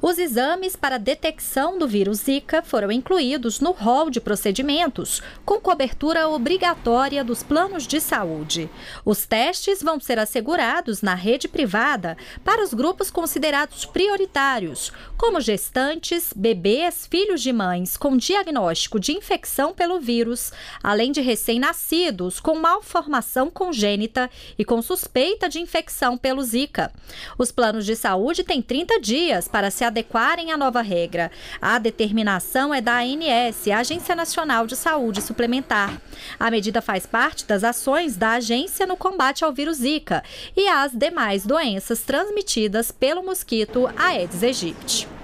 Os exames para detecção do vírus Zika foram incluídos no rol de procedimentos, com cobertura obrigatória dos planos de saúde. Os testes vão ser assegurados na rede privada para os grupos considerados prioritários, como gestantes, bebês, filhos de mães com diagnóstico de infecção pelo vírus, além de recém-nascidos com malformação congênita e com suspeita de infecção pelo Zika. Os planos de saúde têm 30 dias para se adequarem à nova regra. A determinação é da ANS, Agência Nacional de Saúde Suplementar. A medida faz parte das ações da agência no combate ao vírus Zika e às demais doenças transmitidas pelo mosquito Aedes aegypti.